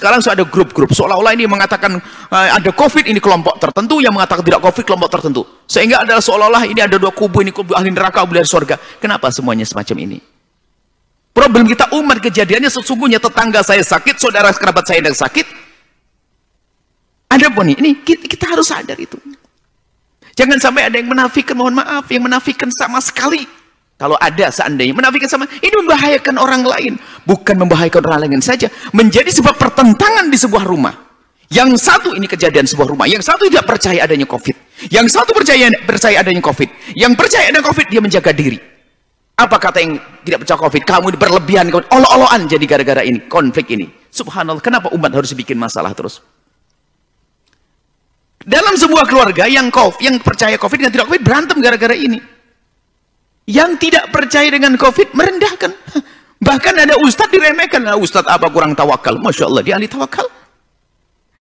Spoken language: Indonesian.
Sekarang sudah ada grup-grup seolah-olah ini mengatakan uh, ada Covid ini kelompok tertentu yang mengatakan tidak Covid kelompok tertentu. Sehingga adalah seolah-olah ini ada dua kubu ini kubu ahli neraka kubu ahli surga. Kenapa semuanya semacam ini? Problem kita umat kejadiannya sesungguhnya tetangga saya sakit, saudara kerabat saya yang sakit. Ada pun ini kita harus sadar itu. Jangan sampai ada yang menafikan, mohon maaf, yang menafikan sama sekali kalau ada seandainya menafikan sama ini membahayakan orang lain, bukan membahayakan orang lain saja, menjadi sebuah pertentangan di sebuah rumah. Yang satu ini kejadian sebuah rumah, yang satu tidak percaya adanya Covid, yang satu percaya percaya adanya Covid, yang percaya adanya Covid dia menjaga diri. Apa kata yang tidak percaya Covid? Kamu berlebihan, kamu olo-oloan jadi gara-gara ini, konflik ini. Subhanallah, kenapa umat harus bikin masalah terus? Dalam sebuah keluarga yang COVID, yang percaya Covid dan tidak Covid berantem gara-gara ini. Yang tidak percaya dengan COVID merendahkan. Bahkan ada ustadz diremehkan. Nah, ustadz apa kurang tawakal? Masya Allah, dia ahli tawakal.